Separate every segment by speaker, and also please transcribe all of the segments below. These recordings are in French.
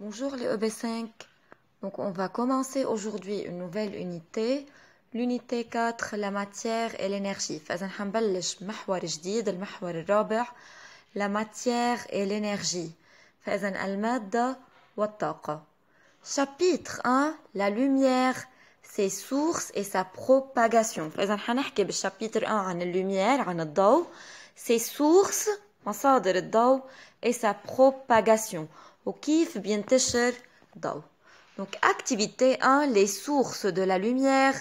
Speaker 1: Bonjour les EB5. Donc on va commencer aujourd'hui une nouvelle unité, l'unité 4 la matière et l'énergie. la matière et l'énergie. Chapitre 1 la lumière ses sources et sa propagation. chapitre le chapitre 1 la lumière, ses sources مصادر الضوء et sa propagation وكيف بينتشر Donc activité 1, les sources de la lumière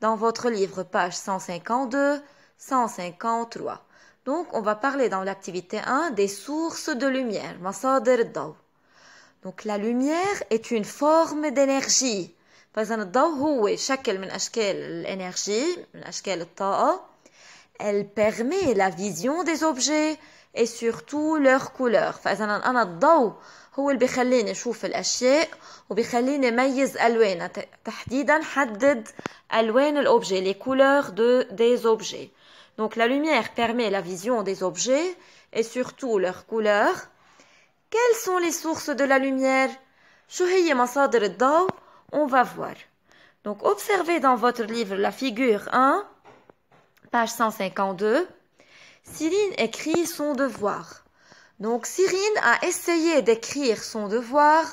Speaker 1: dans votre livre page 152, 153. Donc on va parler dans l'activité 1 des sources de lumière, Donc la lumière est une forme d'énergie. Elle permet la vision des objets, et surtout leurs couleur couleurs donc la lumière permet la vision des objets et surtout leurs couleurs. quelles sont les sources de la lumière on va voir donc observez dans votre livre la figure 1 page 152 Cyrine écrit son devoir. Donc Cyrine a essayé d'écrire son devoir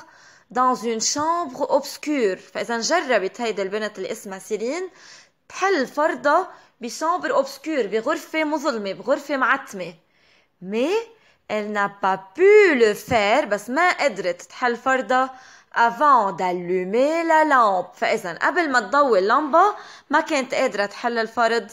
Speaker 1: dans une chambre obscure. Faisan jarra bitay del benet isma Cyrine. Tel farda bi chambre obscure, bi ghurfe muzulme, bi ghurfe ma'atme. Mais elle n'a pas pu le faire, n'a pas edret le faire avant d'allumer la lampe. elle abel pas pu lamba, faire avant d'allumer la lampe.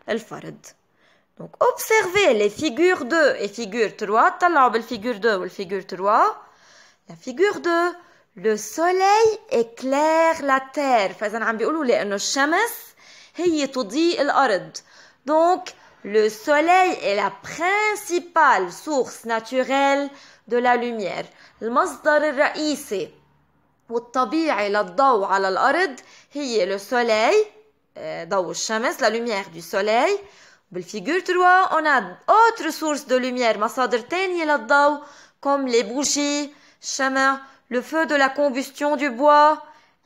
Speaker 1: الفرد Donc, observez les figures 2 et figure 3. طلعوا بالfigure 2 figure 3. La figure 2, le soleil éclaire la terre. فإذا عم بيقولوا لي إنه الشمس هي تضيء الأرض. Donc, le soleil est la principale source naturelle de la lumière. المصدر الرئيسي والطبيعي للضوء على الأرض هي le soleil le euh, chemin الشمس la lumière du soleil figure 3 on a autre source de lumière مصادر تانية للضوء comme les bougies chemin, le feu de la combustion du bois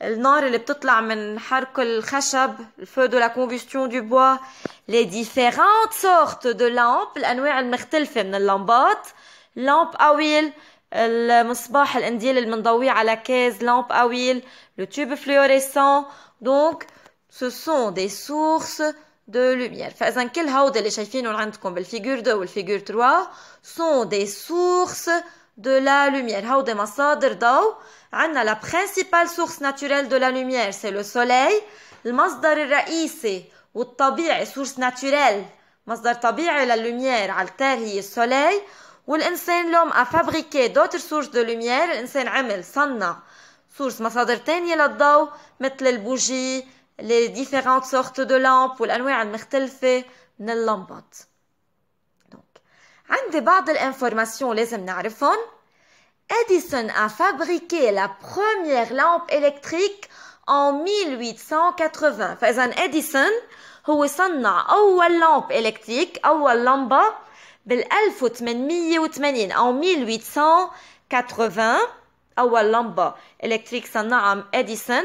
Speaker 1: النار اللي بتطلع من حرق الخشب le feu de la combustion du bois les différentes sortes de lampes الأنواع المختلفة من اللمبات لامب أويل المصباح الإنديل اللي بنضويه على كاز à huile, le tube fluorescent donc ce sont des sources de lumière. Faisant de figure 2 ou figure 3, sont des sources de la lumière. How de ma d'eau, la principale source naturelle de la lumière, c'est le soleil. Le masdar raïsé, source naturelle. Masdar de la lumière, al le soleil. l'homme a fabriqué d'autres sources de lumière, l'insane amel, Source masdar la d'eau, les différentes sortes de lampes ou l'anoué al-mirtelfe lampes. Donc, un débat de l'information, les amnarifon, Edison a fabriqué la première lampe électrique en 1880. Faisan Edison, who la première lampe électrique, awal lamba, bel elfout men mille ou en 1880, awal lampe électrique, sanna Edison,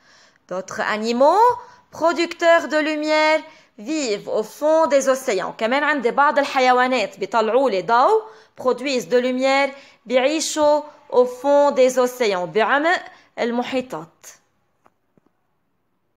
Speaker 1: D'autres animaux, producteurs de lumière, vivent au fond des océans. كمان عند بعض الحيوانات بيطلعوا لي produisent de lumière بيعيشوا au fond des océans بعمق المحيطات.